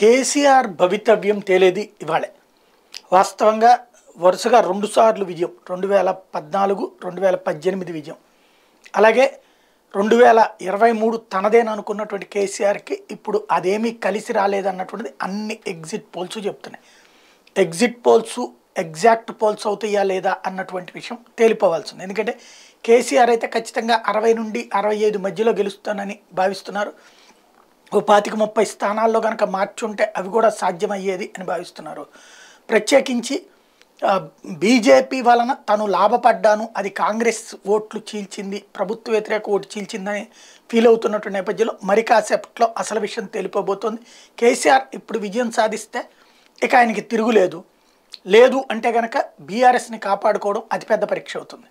కేసీఆర్ భవితవ్యం తేలేది ఇవాళే వాస్తవంగా వరుసగా రెండుసార్లు విజయం రెండు వేల పద్నాలుగు రెండు వేల పద్దెనిమిది విజయం అలాగే రెండు వేల ఇరవై మూడు తనదేననుకున్నటువంటి కేసీఆర్కి ఇప్పుడు అదేమీ కలిసి రాలేదన్నటువంటిది అన్ని ఎగ్జిట్ పోల్స్ చెప్తున్నాయి ఎగ్జిట్ పోల్స్ ఎగ్జాక్ట్ పోల్స్ అవుతాయా లేదా అన్నటువంటి విషయం తేలిపోవాల్సింది ఎందుకంటే కేసీఆర్ అయితే ఖచ్చితంగా అరవై నుండి అరవై ఐదు మధ్యలో గెలుస్తానని భావిస్తున్నారు ఓ పాతిక ముప్పై స్థానాల్లో కనుక మార్చుంటే అవి కూడా సాధ్యమయ్యేది అని భావిస్తున్నారు ప్రత్యేకించి బీజేపీ వలన తను లాభపడ్డాను అది కాంగ్రెస్ ఓట్లు చీల్చింది ప్రభుత్వ వ్యతిరేక ఓటు చీల్చిందని ఫీల్ అవుతున్నటువంటి నేపథ్యంలో మరి కాసేపట్లో అసలు విషయం తెలిపోబోతోంది కేసీఆర్ ఇప్పుడు విజయం సాధిస్తే ఇక ఆయనకి తిరుగులేదు లేదు అంటే కనుక బీఆర్ఎస్ని కాపాడుకోవడం అతిపెద్ద పరీక్ష అవుతుంది